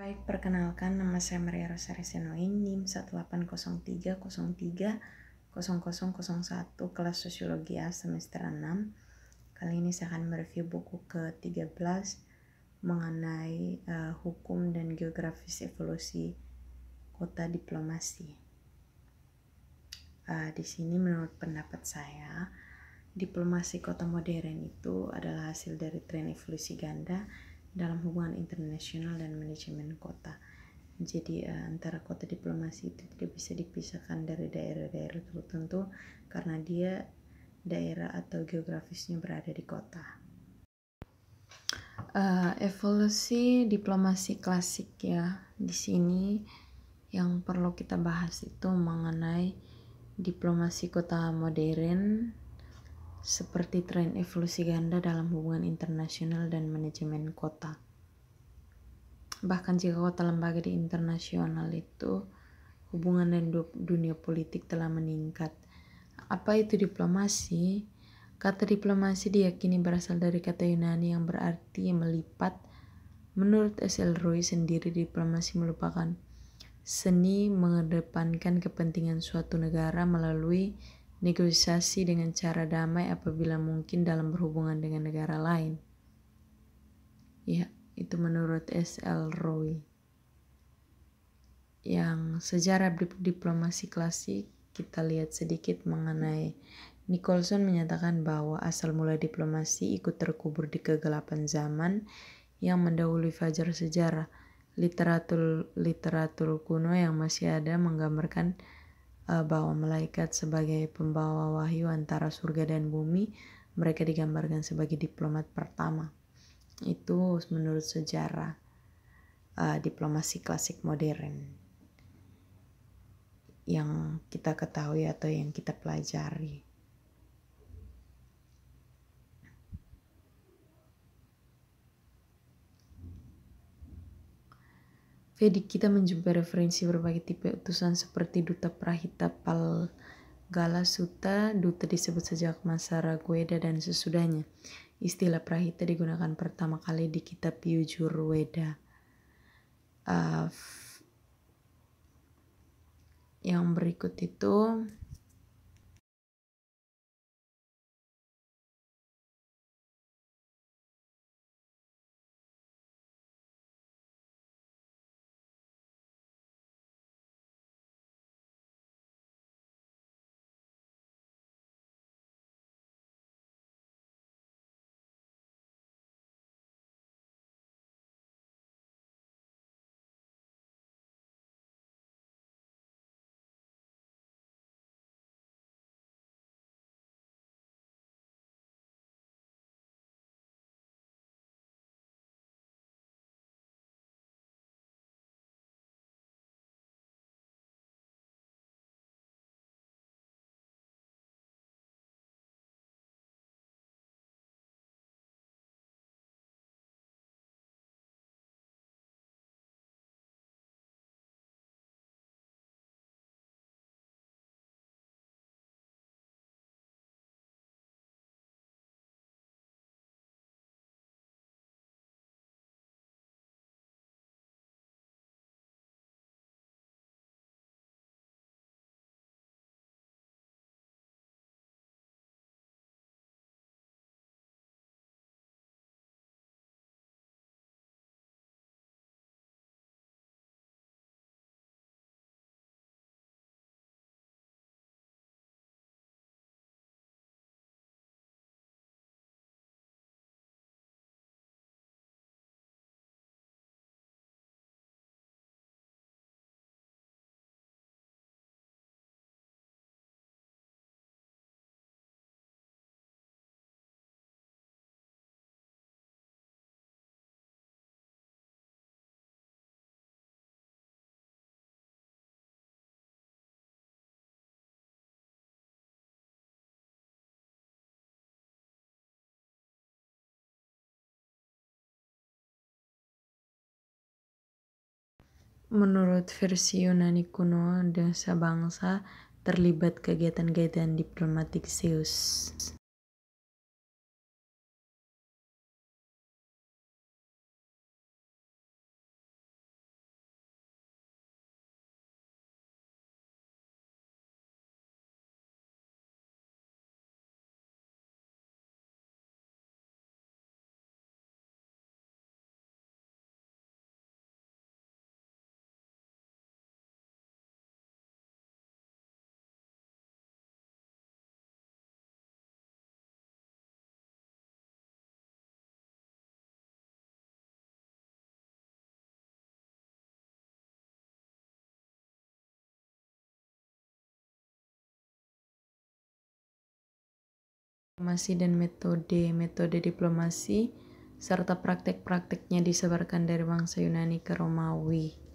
Baik, perkenalkan nama saya Maria Rosaria Senoin, NIM 1803030001, kelas Sosiologi A semester 6. Kali ini saya akan mereview buku ke-13 mengenai uh, hukum dan geografis evolusi kota diplomasi. Uh, di sini menurut pendapat saya, diplomasi kota modern itu adalah hasil dari tren evolusi ganda dalam hubungan internasional dan manajemen kota. Jadi uh, antara kota diplomasi itu tidak bisa dipisahkan dari daerah-daerah tertentu karena dia daerah atau geografisnya berada di kota. Uh, evolusi diplomasi klasik ya di sini yang perlu kita bahas itu mengenai diplomasi kota modern seperti tren evolusi ganda dalam hubungan internasional dan manajemen kota. Bahkan jika kota lembaga di internasional itu, hubungan dan dunia politik telah meningkat. Apa itu diplomasi? Kata diplomasi diyakini berasal dari kata Yunani yang berarti melipat. Menurut S.L. Roy sendiri, diplomasi merupakan seni mengedepankan kepentingan suatu negara melalui negosiasi dengan cara damai apabila mungkin dalam berhubungan dengan negara lain. Ya, itu menurut S.L. Roy. Yang sejarah diplomasi klasik kita lihat sedikit mengenai Nicholson menyatakan bahwa asal mula diplomasi ikut terkubur di kegelapan zaman yang mendahului fajar sejarah. Literatur literatur kuno yang masih ada menggambarkan Eh, bahwa malaikat sebagai pembawa wahyu antara surga dan bumi, mereka digambarkan sebagai diplomat pertama. Itu menurut sejarah uh, diplomasi klasik modern yang kita ketahui atau yang kita pelajari. Vedik kita menjumpai referensi berbagai tipe utusan seperti duta Prahita Gala Suta, duta disebut sejak masa Ragueda dan sesudahnya. Istilah Prahita digunakan pertama kali di kitab Weda. Uh, yang berikut itu Menurut versi Yunani kuno, desa bangsa terlibat kegiatan-kegiatan diplomatik Zeus. diplomasi dan metode-metode diplomasi serta praktek-prakteknya disebarkan dari bangsa Yunani ke Romawi.